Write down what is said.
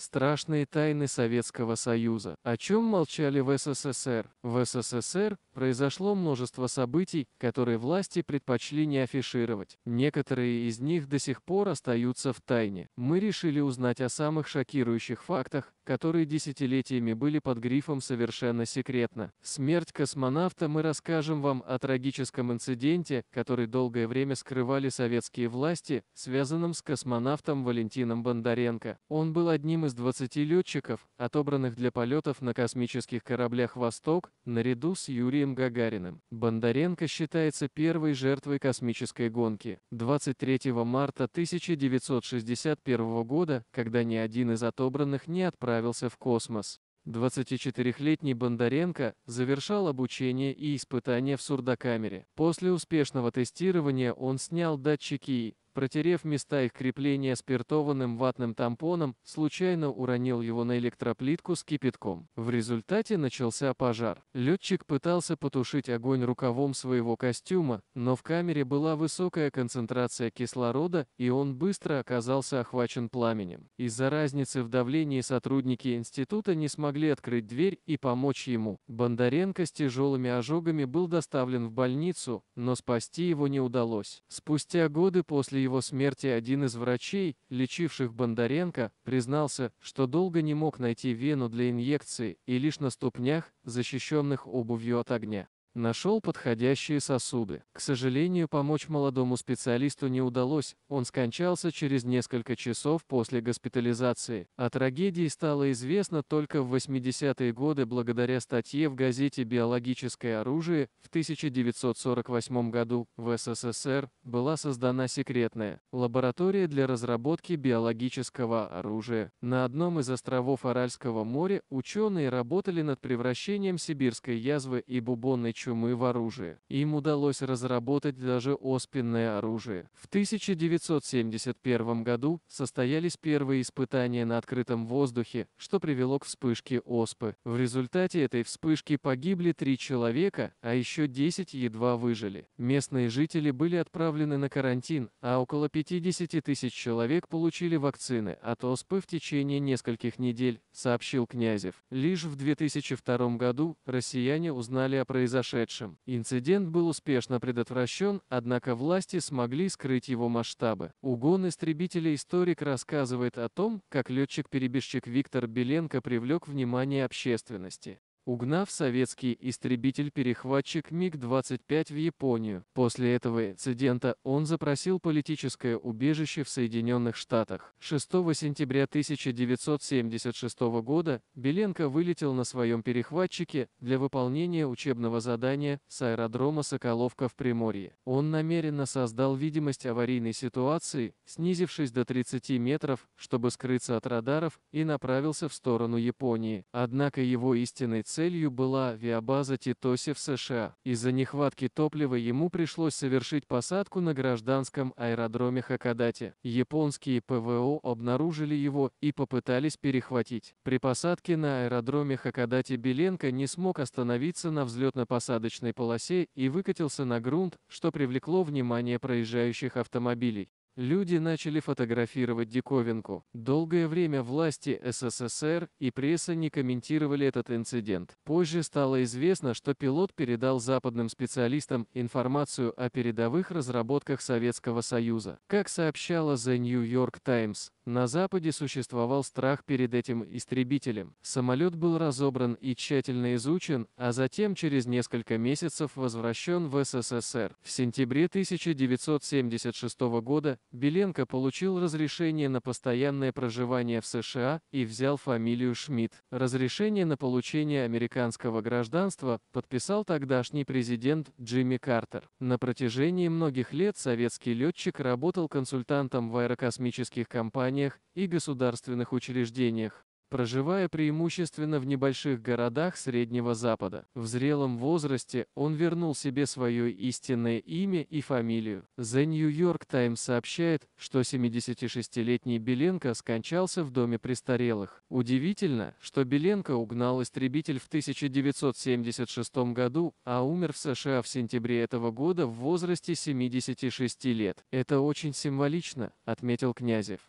Страшные тайны Советского Союза, о чем молчали в СССР. В СССР произошло множество событий, которые власти предпочли не афишировать. Некоторые из них до сих пор остаются в тайне. Мы решили узнать о самых шокирующих фактах, которые десятилетиями были под грифом «совершенно секретно». Смерть космонавта мы расскажем вам о трагическом инциденте, который долгое время скрывали советские власти, связанном с космонавтом Валентином Бондаренко. Он был одним из из 20 летчиков, отобранных для полетов на космических кораблях «Восток», наряду с Юрием Гагариным. Бондаренко считается первой жертвой космической гонки. 23 марта 1961 года, когда ни один из отобранных не отправился в космос. 24-летний Бондаренко завершал обучение и испытания в сурдокамере. После успешного тестирования он снял датчики протерев места их крепления спиртованным ватным тампоном, случайно уронил его на электроплитку с кипятком. В результате начался пожар. Летчик пытался потушить огонь рукавом своего костюма, но в камере была высокая концентрация кислорода, и он быстро оказался охвачен пламенем. Из-за разницы в давлении сотрудники института не смогли открыть дверь и помочь ему. Бондаренко с тяжелыми ожогами был доставлен в больницу, но спасти его не удалось. Спустя годы после его смерти один из врачей, лечивших Бондаренко, признался, что долго не мог найти вену для инъекции и лишь на ступнях, защищенных обувью от огня. Нашел подходящие сосуды. К сожалению, помочь молодому специалисту не удалось, он скончался через несколько часов после госпитализации. О трагедии стало известно только в 80-е годы благодаря статье в газете «Биологическое оружие». В 1948 году в СССР была создана секретная лаборатория для разработки биологического оружия. На одном из островов Аральского моря ученые работали над превращением сибирской язвы и бубонной и в оружии. Им удалось разработать даже оспенное оружие. В 1971 году состоялись первые испытания на открытом воздухе, что привело к вспышке оспы. В результате этой вспышки погибли три человека, а еще 10 едва выжили. Местные жители были отправлены на карантин, а около 50 тысяч человек получили вакцины от оспы в течение нескольких недель, сообщил Князев. Лишь в 2002 году россияне узнали о произошедшем произошедшем. Инцидент был успешно предотвращен, однако власти смогли скрыть его масштабы. Угон истребителя историк рассказывает о том, как летчик-перебежчик Виктор Беленко привлек внимание общественности угнав советский истребитель-перехватчик МиГ-25 в Японию. После этого инцидента он запросил политическое убежище в Соединенных Штатах. 6 сентября 1976 года Беленко вылетел на своем перехватчике для выполнения учебного задания с аэродрома Соколовка в Приморье. Он намеренно создал видимость аварийной ситуации, снизившись до 30 метров, чтобы скрыться от радаров, и направился в сторону Японии. Однако его истинной цель целью была авиабаза Титоси в США. Из-за нехватки топлива ему пришлось совершить посадку на гражданском аэродроме Хакадате. Японские ПВО обнаружили его и попытались перехватить. При посадке на аэродроме Хакадате Беленко не смог остановиться на взлетно-посадочной полосе и выкатился на грунт, что привлекло внимание проезжающих автомобилей люди начали фотографировать диковинку. Долгое время власти СССР и пресса не комментировали этот инцидент. Позже стало известно, что пилот передал западным специалистам информацию о передовых разработках Советского Союза. Как сообщала The New York Times, на Западе существовал страх перед этим истребителем. Самолет был разобран и тщательно изучен, а затем через несколько месяцев возвращен в СССР. В сентябре 1976 года Беленко получил разрешение на постоянное проживание в США и взял фамилию Шмидт. Разрешение на получение американского гражданства подписал тогдашний президент Джимми Картер. На протяжении многих лет советский летчик работал консультантом в аэрокосмических компаниях и государственных учреждениях проживая преимущественно в небольших городах Среднего Запада. В зрелом возрасте он вернул себе свое истинное имя и фамилию. The New York Times сообщает, что 76-летний Беленко скончался в доме престарелых. Удивительно, что Беленко угнал истребитель в 1976 году, а умер в США в сентябре этого года в возрасте 76 лет. Это очень символично, отметил Князев.